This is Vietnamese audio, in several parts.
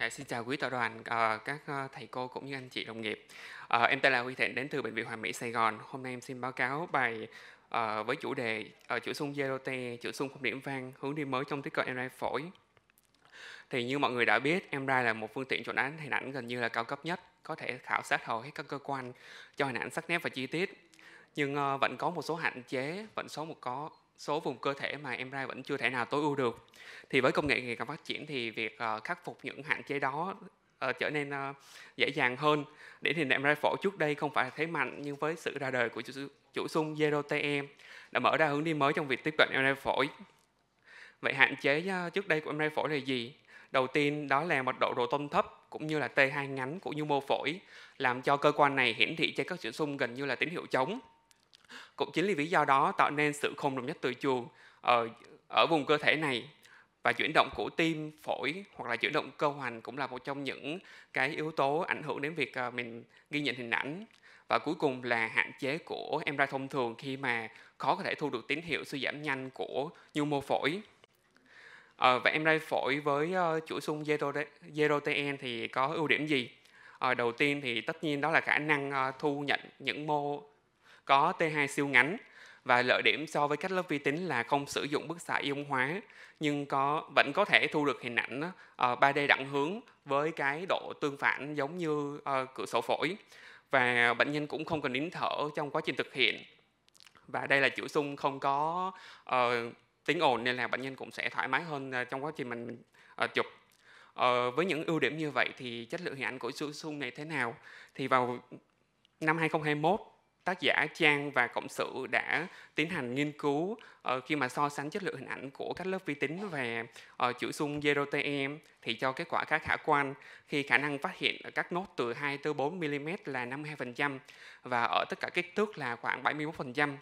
À, xin chào quý tọa đoàn, à, các ờ, thầy cô cũng như anh chị đồng nghiệp. À, em tên là Huy Thịnh đến từ Bệnh viện Hòa Mỹ Sài Gòn. Hôm nay em xin báo cáo bài à, với chủ đề à, chữa sung Zerote, chữa sung không điểm vang, hướng đi mới trong tích cơ MRI phổi. Thì như mọi người đã biết, MRI là một phương tiện chuẩn án hình ảnh gần như là cao cấp nhất, có thể khảo sát hầu hết các cơ quan cho hình ảnh sắc nét và chi tiết. Nhưng à, vẫn có một số hạn chế, vẫn số một có số vùng cơ thể mà em ra vẫn chưa thể nào tối ưu được thì với công nghệ ngày càng phát triển thì việc uh, khắc phục những hạn chế đó uh, trở nên uh, dễ dàng hơn điển hình em ra phổ trước đây không phải là thế mạnh nhưng với sự ra đời của chủ, chủ sung Zero TM đã mở ra hướng đi mới trong việc tiếp cận em ra phổi vậy hạn chế uh, trước đây của em ra phổi là gì đầu tiên đó là mật độ roton thấp cũng như là T2 ngắn của nhu mô phổi làm cho cơ quan này hiển thị trên các chuyển xung gần như là tín hiệu chống cũng chính vì lý do đó tạo nên sự không đồng nhất từ chuồng ở, ờ, ở vùng cơ thể này và chuyển động của tim, phổi hoặc là chuyển động cơ hoành cũng là một trong những cái yếu tố ảnh hưởng đến việc ờ, mình ghi nhận hình ảnh và cuối cùng là hạn chế của em MRI thông thường khi mà khó có thể thu được tín hiệu suy giảm nhanh của nhu mô phổi. À, và em MRI phổi với uh, chuỗi sung zero TN thì có ưu điểm gì? À, đầu tiên thì tất nhiên đó là khả năng uh, thu nhận những mô có T2 siêu ngắn và lợi điểm so với cách lớp vi tính là không sử dụng bức xạ ion hóa nhưng có vẫn có thể thu được hình ảnh uh, ờ, 3D đẳng hướng với cái độ tương phản giống như uh, cửa sổ phổi và bệnh nhân cũng không cần nín thở trong quá trình thực hiện và đây là chữa sung không có uh, tiếng ồn nên là bệnh nhân cũng sẽ thoải mái hơn trong quá trình mình, uh, chụp uh, với những ưu điểm như vậy thì chất lượng hình ảnh của chữa sung này thế nào thì vào năm 2021 tác giả Trang và Cộng sự đã tiến hành nghiên cứu ờ, khi mà so sánh chất lượng hình ảnh của các lớp vi tính và uh, chữ sung JRTM e thì cho kết quả khá khả quan khi khả năng phát hiện ở các nốt từ 2 tới 4 mm là 52% và ở tất cả kích thước là khoảng 71%.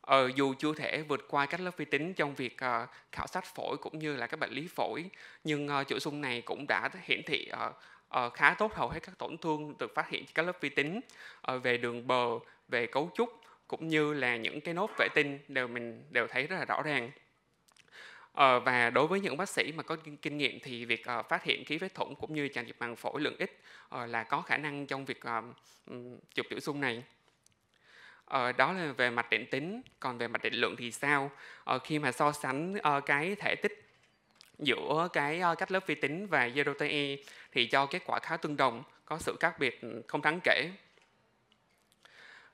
Ờ, dù chưa thể vượt qua các lớp vi tính trong việc uh, khảo sát phổi cũng như là các bệnh lý phổi nhưng uh, chữ sung này cũng đã hiển thị uh, Ờ, khá tốt hầu hết các tổn thương được phát hiện trên các lớp vi tính ờ, về đường bờ về cấu trúc cũng như là những cái nốt vệ tinh đều mình đều thấy rất là rõ ràng ờ, và đối với những bác sĩ mà có kinh, nghiệm thì việc phát hiện ký vết thủng cũng như tràn dịch màng phổi lượng ít là có khả năng trong việc chụp tiểu xung này. Uh, đó là về mặt định tính, còn về mặt định lượng thì sao? Uh, khi mà so sánh uh, cái thể tích giữa cái ờ, cách lớp vi tính và zero GRTE e thì cho kết quả khá tương đồng, có sự khác biệt ừ, không đáng kể.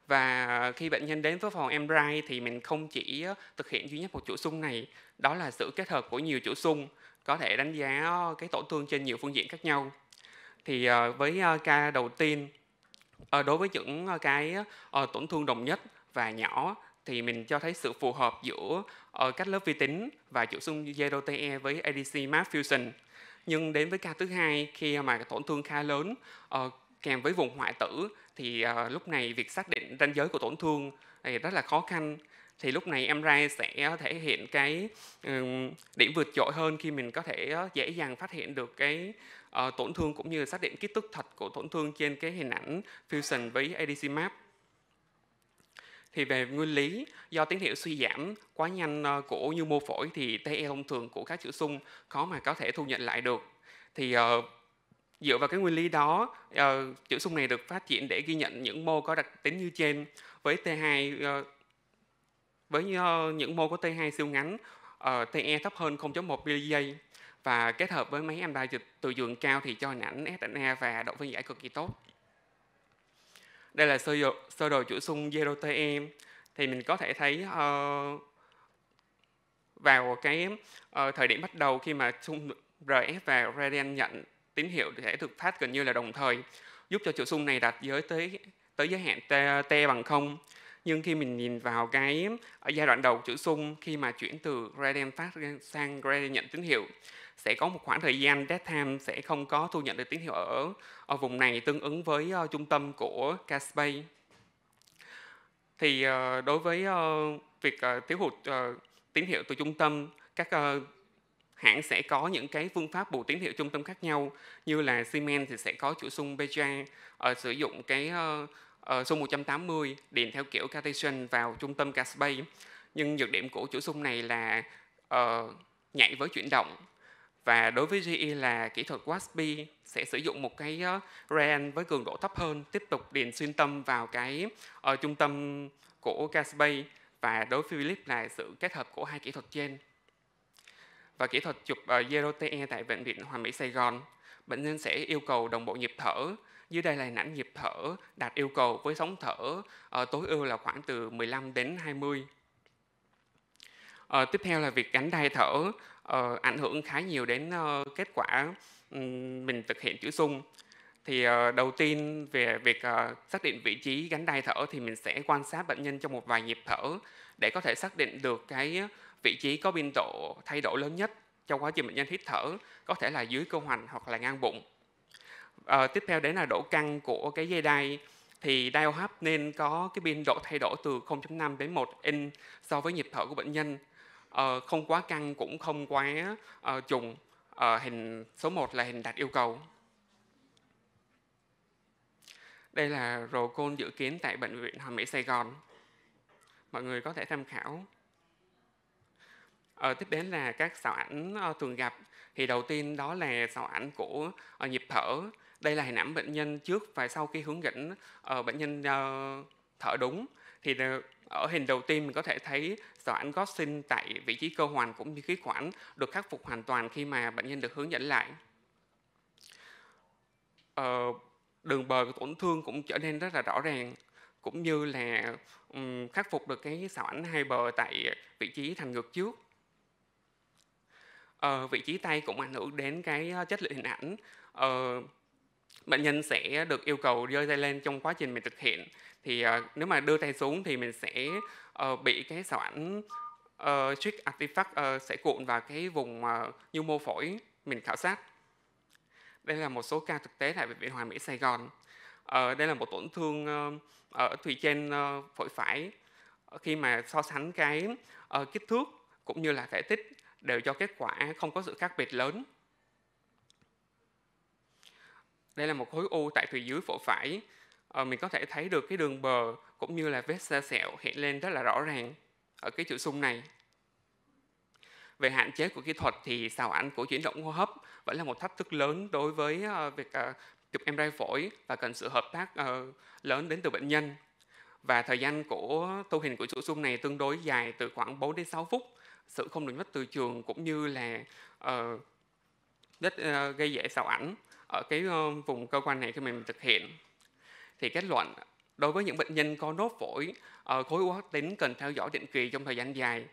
Và khi bệnh nhân đến với phòng MRI thì mình không chỉ ờ, thực hiện duy nhất một chuỗi sung này, đó là sự kết hợp của nhiều chuỗi sung có thể đánh giá ờ, cái tổn thương trên nhiều phương diện khác nhau. Thì với ca đầu tiên, đối với những cái tổn thương đồng nhất và nhỏ thì mình cho thấy sự phù hợp giữa ở ờ, các lớp vi tính và chủ xung JROTE với ADC Map Fusion. Nhưng đến với ca thứ hai khi mà tổn thương khá lớn ờ, kèm với vùng hoại tử thì ờ, lúc này việc xác định ranh giới của tổn thương thì rất là khó khăn thì lúc này em sẽ thể hiện cái điểm vượt trội hơn khi mình có thể dễ dàng phát hiện được cái tổn thương cũng như xác định kích thước thật của tổn thương trên cái hình ảnh fusion với ADC map thì về nguyên lý do tín hiệu suy giảm quá nhanh ờ, của nhu mô phổi thì TE thông thường của các chữ sung khó mà có thể thu nhận lại được thì ờ, dựa vào cái nguyên lý đó ờ, chữ sung này được phát triển để ghi nhận những mô có đặc tính như trên với T2 với những mô có T2 siêu ngắn TE thấp hơn 0.1 mJ và kết hợp với máy amdai từ giường cao thì cho ảnh SNA e và độ phân giải cực kỳ tốt. Đây là sơ đồ, sơ đồ chuỗi xung Zero TM. Thì mình có thể thấy uh, vào cái uh, thời điểm bắt đầu khi mà xung RF và Radian nhận tín hiệu thì thể được phát gần như là đồng thời giúp cho chuỗi xung này đạt giới tới tới giới hạn t, t bằng 0 nhưng khi mình nhìn vào cái ở ờ, giai đoạn đầu chữ sung khi mà chuyển từ gradient phát sang gradient nhận tín hiệu sẽ có một khoảng thời gian dead time sẽ không có thu nhận được tín hiệu ở, ở vùng này tương ứng với uh, trung tâm của Casbay. Thì uh, đối với uh, việc uh, thiếu hụt uh, tín hiệu từ trung tâm, các uh, hãng sẽ có những cái phương pháp bù tín hiệu trung tâm khác nhau như là Siemens thì sẽ có chủ sung Beja uh, sử dụng cái uh, uh, xung 180 điền theo kiểu Cartesian vào trung tâm Caspay. Nhưng nhược điểm của chuỗi xung này là uh, nhảy với chuyển động và đối với GE là kỹ thuật WASP sẽ sử dụng một cái ờ, RAN với cường độ thấp hơn tiếp tục điền xuyên tâm vào cái uh, trung tâm của Caspay và đối với Philip là sự kết hợp của hai kỹ thuật trên. Và kỹ thuật chụp uh, ZROTE tại Bệnh viện Hòa Mỹ Sài Gòn, bệnh nhân sẽ yêu cầu đồng bộ nhịp thở dưới đây là nản nhịp thở đạt yêu cầu với sóng thở uh, tối ưu là khoảng từ 15 đến 20 uh, ờ, tiếp theo là việc gánh đai thở uh, ảnh hưởng khá nhiều đến uh, kết quả um, mình thực hiện chữ sung thì uh, đầu tiên về việc uh, xác định vị trí gánh đai thở thì mình sẽ quan sát bệnh nhân trong một vài nhịp thở để có thể xác định được cái vị trí có biên độ thay đổi lớn nhất trong quá trình bệnh nhân hít thở có thể là dưới cơ hoành hoặc là ngang bụng à, tiếp theo đấy là độ căng của cái dây đai thì đai hô hấp nên có cái biên độ thay đổi từ 0.5 đến 1 in so với nhịp thở của bệnh nhân à, không quá căng cũng không quá à, trùng à, hình số 1 là hình đạt yêu cầu đây là rồ côn dự kiến tại bệnh viện Hòa Mỹ Sài Gòn mọi người có thể tham khảo à, tiếp đến là các sảo ảnh à, thường gặp thì đầu tiên đó là sảo ảnh của à, nhịp thở đây là hình ảnh bệnh nhân trước và sau khi hướng dẫn uh, bệnh nhân uh, thở đúng thì ở hình đầu tiên mình có thể thấy sỏi ảnh sinh tại vị trí cơ hoàn cũng như khí quản được khắc phục hoàn toàn khi mà bệnh nhân được hướng dẫn lại. Ờ, đường bờ của tổn thương cũng trở nên rất là rõ ràng cũng như là um, khắc phục được cái sỏi ảnh hai bờ tại vị trí thành ngược trước. Ờ, vị trí tay cũng ảnh hưởng đến cái ờ, chất lượng hình ảnh. Ờ, bệnh nhân sẽ được yêu cầu đưa tay lên trong quá trình mình thực hiện thì uh, nếu mà đưa tay xuống thì mình sẽ uh, bị cái sao ảnh ờ, uh, trick artifact uh, sẽ cuộn vào cái vùng uh, nhu mô phổi mình khảo sát đây là một số ca thực tế tại bệnh viện Hòa Mỹ Sài Gòn uh, đây là một tổn thương uh, ở thùy trên uh, phổi phải khi mà so sánh cái uh, kích thước cũng như là thể tích đều cho kết quả không có sự khác biệt lớn đây là một khối u tại thùy dưới phổi phải ờ, mình có thể thấy được cái đường bờ cũng như là vết xa sẹo hiện lên rất là rõ ràng ở cái chữ sung này về hạn chế của kỹ thuật thì xào ảnh của chuyển động hô hấp vẫn là một thách thức lớn đối với uh, việc uh, chụp MRI phổi và cần sự hợp tác uh, lớn đến từ bệnh nhân. Và thời gian của tu hình của chủ sung này tương đối dài từ khoảng 4 đến 6 phút. Sự không được mất từ trường cũng như là uh, rất uh, gây dễ xào ảnh ở cái ờ, vùng cơ quan này khi mình thực hiện thì kết luận đối với những bệnh nhân có nốt phổi ờ, khối u ác tính cần theo dõi định kỳ trong thời gian dài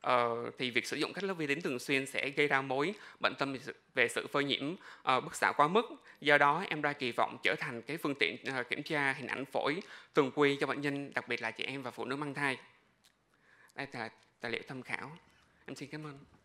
ờ, thì việc sử dụng các lớp vi tính thường xuyên sẽ gây ra mối bệnh tâm về sự phơi nhiễm bức xạ quá mức do đó em ra kỳ vọng trở thành cái phương tiện kiểm tra hình ảnh phổi thường quy cho bệnh nhân đặc biệt là chị em và phụ nữ mang thai đây là tài liệu tham khảo em xin cảm ơn